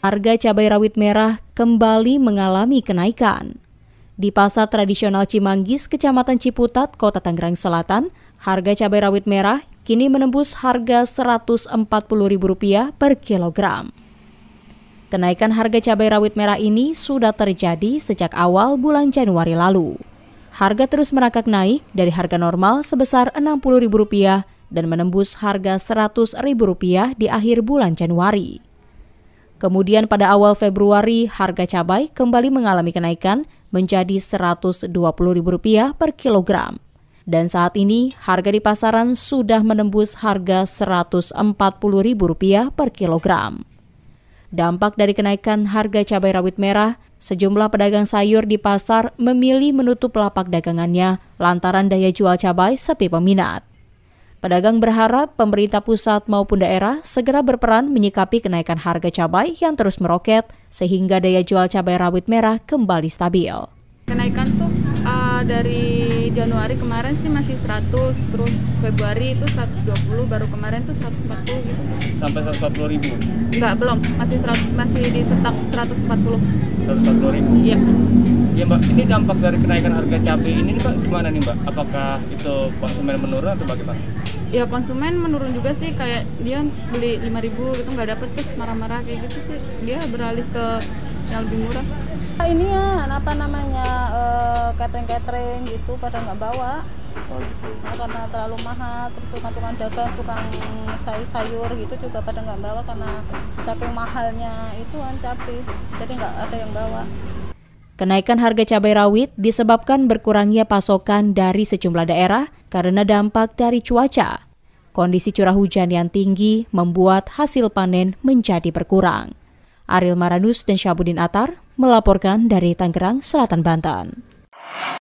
harga cabai rawit merah kembali mengalami kenaikan. Di pasar tradisional Cimanggis, Kecamatan Ciputat, Kota Tangerang Selatan, harga cabai rawit merah kini menembus harga Rp140.000 per kilogram. Kenaikan harga cabai rawit merah ini sudah terjadi sejak awal bulan Januari lalu. Harga terus merangkak naik dari harga normal sebesar Rp60.000 dan menembus harga Rp100.000 di akhir bulan Januari. Kemudian pada awal Februari harga cabai kembali mengalami kenaikan menjadi Rp120.000 per kilogram. Dan saat ini harga di pasaran sudah menembus harga Rp140.000 per kilogram. Dampak dari kenaikan harga cabai rawit merah, sejumlah pedagang sayur di pasar memilih menutup lapak dagangannya lantaran daya jual cabai sepi peminat. Pedagang berharap pemerintah pusat maupun daerah segera berperan menyikapi kenaikan harga cabai yang terus meroket sehingga daya jual cabai rawit merah kembali stabil. Kenaikan tuh uh, dari Januari kemarin sih masih 100 terus Februari itu 120 baru kemarin tuh 140 gitu sampai 140 ribu enggak belum masih 100, masih di setak 140 140 ribu iya ya mbak ini dampak dari kenaikan harga cabai ini mbak gimana nih mbak apakah itu konsumen menurun atau bagaimana ya konsumen menurun juga sih kayak dia beli 5000 gitu nggak dapet terus marah-marah kayak gitu sih dia beralih ke yang lebih murah nah, ini ya apa namanya eh, catering-catering uh, gitu pada nggak bawa oh, gitu. nah, karena terlalu mahal terus tukang-tukang dagang tukang sayur-sayur gitu juga pada nggak bawa karena saking mahalnya itu kan cabai jadi nggak ada yang bawa Kenaikan harga cabai rawit disebabkan berkurangnya pasokan dari sejumlah daerah karena dampak dari cuaca. Kondisi curah hujan yang tinggi membuat hasil panen menjadi berkurang. Ariel Maranus dan Syabudin Atar melaporkan dari Tangerang, Selatan, Banten.